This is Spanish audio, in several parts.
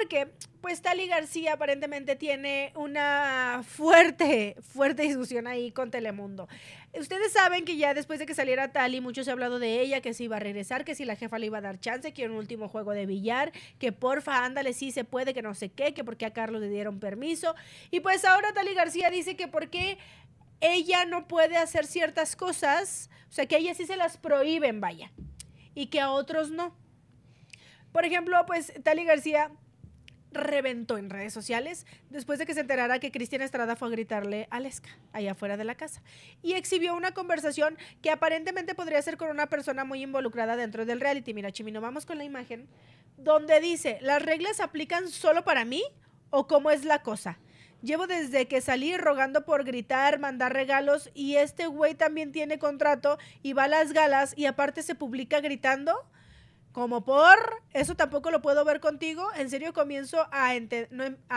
Porque, pues, Tali García aparentemente tiene una fuerte, fuerte discusión ahí con Telemundo. Ustedes saben que ya después de que saliera Tali, mucho se ha hablado de ella, que si iba a regresar, que si la jefa le iba a dar chance, que era un último juego de billar, que porfa, ándale, sí se puede, que no sé qué, que porque a Carlos le dieron permiso. Y pues ahora Tali García dice que porque ella no puede hacer ciertas cosas, o sea, que a ella sí se las prohíben, vaya, y que a otros no. Por ejemplo, pues Tali García reventó en redes sociales después de que se enterara que Cristian Estrada fue a gritarle a Lesca allá afuera de la casa y exhibió una conversación que aparentemente podría ser con una persona muy involucrada dentro del reality. Mira, Chimino, vamos con la imagen donde dice, ¿las reglas aplican solo para mí o cómo es la cosa? Llevo desde que salí rogando por gritar, mandar regalos y este güey también tiene contrato y va a las galas y aparte se publica gritando como por, eso tampoco lo puedo ver contigo, en serio comienzo a,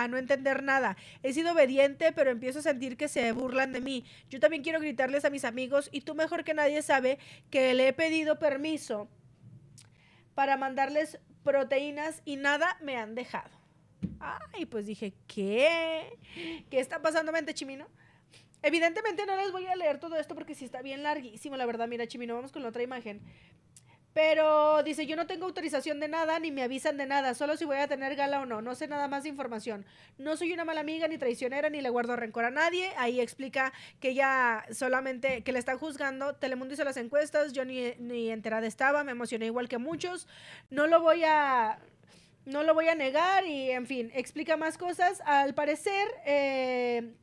no, entender nada. He sido obediente, pero empiezo a sentir que se burlan de mí. Yo también quiero gritarles a mis amigos y tú mejor que nadie sabe que le he pedido permiso para mandarles proteínas y nada me han dejado. Ay, pues dije, ¿qué? ¿Qué está pasando, mente chimino? Evidentemente no les voy a leer todo esto porque sí está bien larguísimo, la verdad. Mira, chimino, vamos con la otra imagen. Pero dice, yo no tengo autorización de nada ni me avisan de nada, solo si voy a tener gala o no, no sé nada más de información. No soy una mala amiga ni traicionera ni le guardo rencor a nadie. Ahí explica que ya solamente que le están juzgando. Telemundo hizo las encuestas, yo ni, enterada estaba, me emocioné igual que muchos. No lo voy a no lo voy a negar y en fin, explica más cosas. Al parecer, eh,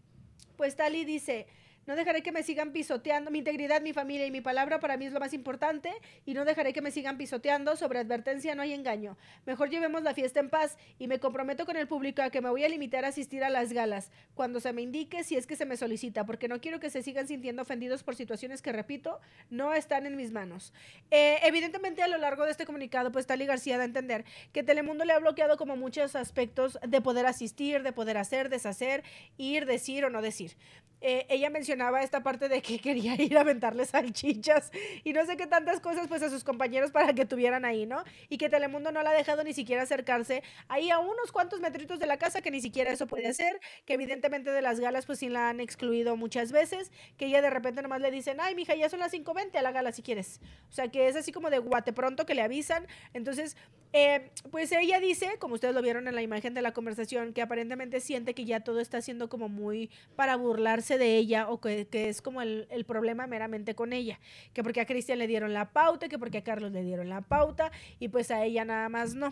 pues Tali dice, no dejaré que me sigan pisoteando. Mi integridad, mi familia y mi palabra para mí es lo más importante y no dejaré que me sigan pisoteando. Sobre advertencia no hay engaño. Mejor llevemos la fiesta en paz y me comprometo con el público a que me voy a limitar a asistir a las galas cuando se me indique si es que se me solicita, porque no quiero que se sigan sintiendo ofendidos por situaciones que, repito, no están en mis manos. Eh, evidentemente, a lo largo de este comunicado, pues Tali García da a entender que Telemundo le ha bloqueado como muchos aspectos de poder asistir, de poder hacer, deshacer, ir, decir o no decir. Eh, ella mencionaba esta parte de que quería ir a aventarle salchichas y no sé qué tantas cosas pues a sus compañeros para que tuvieran ahí, ¿no? Y que Telemundo no la ha dejado ni siquiera acercarse ahí a unos cuantos metritos de la casa que ni siquiera eso puede hacer, que evidentemente de las galas pues sí la han excluido muchas veces, que ella de repente nomás le dicen, ay, mija, ya son las 5.20 a la gala si quieres. O sea, que es así como de guate pronto que le avisan. Entonces, eh, pues ella dice, como ustedes lo vieron en la imagen de la conversación, que aparentemente siente que ya todo está siendo como muy para burlarse de ella o que, es como el, el, problema meramente con ella, que porque a Cristian le dieron la pauta, que porque a Carlos le dieron la pauta y pues a ella nada más no.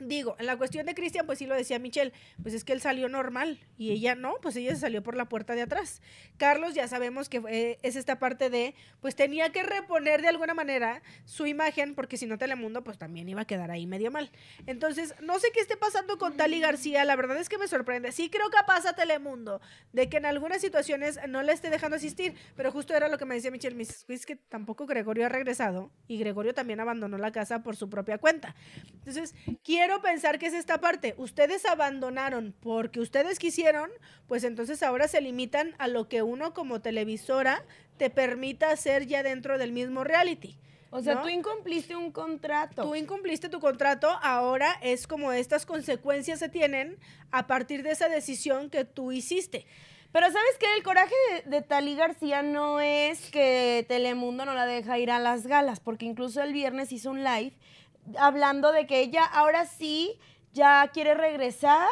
Digo, en la cuestión de Cristian, pues sí lo decía Michelle, pues es que él salió normal y ella no, pues ella se salió por la puerta de atrás. Carlos ya sabemos que eh, es esta parte de, pues tenía que reponer de alguna manera su imagen, porque si no Telemundo, pues también iba a quedar ahí medio mal. Entonces, no sé qué esté pasando con Tali mm. García, la verdad es que me sorprende. Sí creo que pasa Telemundo de que en algunas situaciones no la esté dejando asistir, pero justo era lo que me decía Michelle, es que tampoco Gregorio ha regresado y Gregorio también abandonó la casa por su propia cuenta. Entonces, ¿quién pensar que es esta parte. Ustedes abandonaron porque ustedes quisieron, pues entonces ahora se limitan a lo que uno como televisora te permita hacer ya dentro del mismo reality. O sea, tú incumpliste un contrato. Tú incumpliste tu contrato, ahora es como estas consecuencias se tienen a partir de esa decisión que tú hiciste. Pero sabes que el coraje de, de, Tali García no es que Telemundo no la deja ir a las galas, porque incluso el viernes hizo un live hablando de que ella ahora sí ya quiere regresar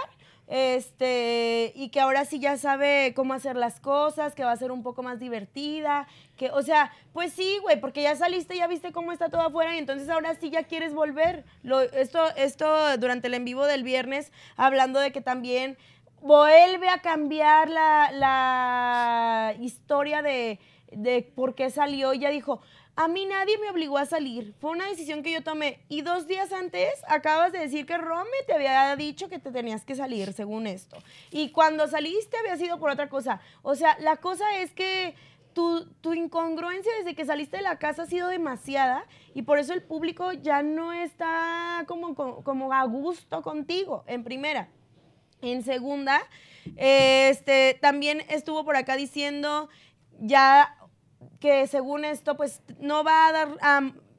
este y que ahora sí ya sabe cómo hacer las cosas, que va a ser un poco más divertida, que o sea, pues sí, güey, porque ya saliste, ya viste cómo está todo afuera y entonces ahora sí ya quieres volver. esto esto durante el en vivo del viernes hablando de que también vuelve a cambiar la historia de de por qué salió, ella dijo, a mí nadie me obligó a salir, fue una decisión que yo tomé. Y dos días antes acabas de decir que Rome te había dicho que te tenías que salir, según esto. Y cuando saliste había sido por otra cosa. O sea, la cosa es que... Tu, tu, incongruencia desde que saliste de la casa ha sido demasiada y por eso el público ya no está como, como, como a gusto contigo, en primera. En segunda, este, también estuvo por acá diciendo ya que según esto, pues no va a dar...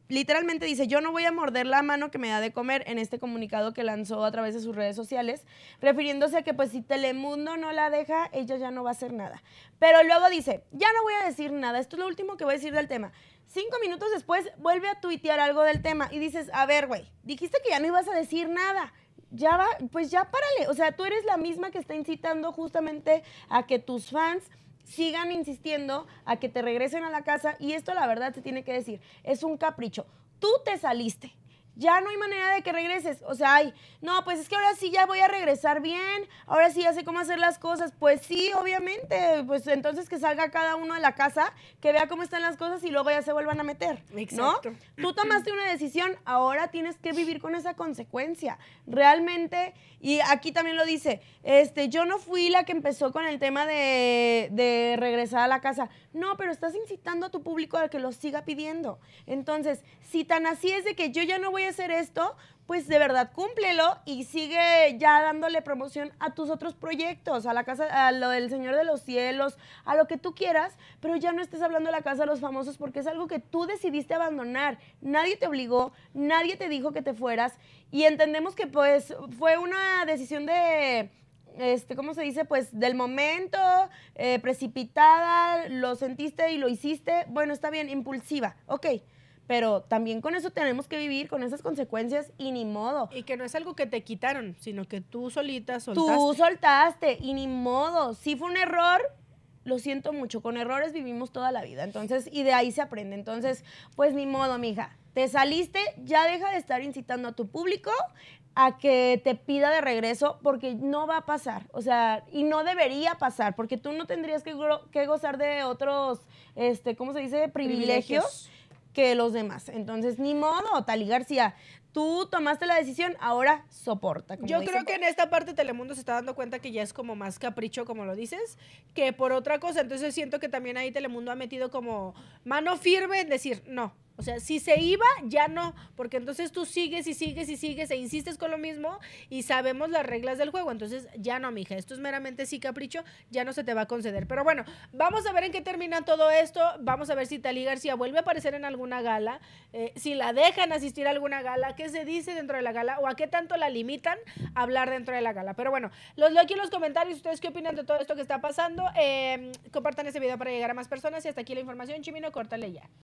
literalmente dice, yo no voy a morder la mano que me da de comer en este comunicado que lanzó a través de sus redes sociales, refiriéndose a que pues si Telemundo no la deja, ella ya no va a hacer nada. Pero luego dice, ya no voy a decir nada, esto es lo último que voy a decir del tema. Cinco minutos después vuelve a tuitear algo del tema y dices, a ver, güey, dijiste que ya no ibas a decir nada. Ya va, pues ya párale. O sea, tú eres la misma que está incitando justamente a que tus fans sigan insistiendo a que te regresen a la casa y esto la verdad se tiene que decir, es un capricho. Tú te saliste, ya no hay manera de que regreses. O sea, ay, no, pues es que ahora sí ya voy a regresar bien, ahora sí ya sé cómo hacer las cosas. Pues sí, obviamente, pues entonces que salga cada uno de la casa, que vea cómo están las cosas y luego ya se vuelvan a meter. Exacto. ¿no? Tú tomaste una decisión, ahora tienes que vivir con esa consecuencia. Realmente, y aquí también lo dice, este, yo no fui la que empezó con el tema de, de regresar a la casa. No, pero estás incitando a tu público a que lo siga pidiendo. Entonces, si tan así es de que yo ya no voy a hacer esto, pues de verdad cúmplelo y sigue ya dándole promoción a tus otros proyectos, a la casa, a lo del Señor de los Cielos, a lo que tú quieras, pero ya no estés hablando de la casa de los famosos porque es algo que tú decidiste abandonar. Nadie te obligó, nadie te dijo que te fueras y entendemos que pues fue una decisión de este, ¿cómo se dice? Pues del momento, eh, precipitada, lo sentiste y lo hiciste, bueno, está bien, impulsiva, ok pero también con eso tenemos que vivir, con esas consecuencias y ni modo. Y que no es algo que te quitaron, sino que tú solitas soltaste. Tú soltaste y ni modo. Si fue un error, lo siento mucho. Con errores vivimos toda la vida, entonces, y de ahí se aprende. Entonces, pues ni modo, mija. Te saliste, ya deja de estar incitando a tu público a que te pida de regreso porque no va a pasar, o sea, y no debería pasar, porque tú no tendrías que, gozar de otros, este, ¿cómo se dice? privilegios que los demás. Entonces, ni modo, Tali García. Tú tomaste la decisión, ahora soporta. Yo creo que en esta parte Telemundo se está dando cuenta que ya es como más capricho, como lo dices, que por otra cosa. Entonces siento que también ahí Telemundo ha metido como mano firme en decir, no, o sea, si se iba, ya no, porque entonces tú sigues y sigues y sigues e insistes con lo mismo y sabemos las reglas del juego. Entonces, ya no, mija, esto es meramente sí capricho, ya no se te va a conceder. Pero bueno, vamos a ver en qué termina todo esto. Vamos a ver si Talí García vuelve a aparecer en alguna gala, eh, si la dejan asistir a alguna gala, qué se dice dentro de la gala o a qué tanto la limitan a hablar dentro de la gala. Pero bueno, los leo aquí en los comentarios. ¿Ustedes qué opinan de todo esto que está pasando? Eh, compartan este video para llegar a más personas y hasta aquí la información. Chimino, córtale ya.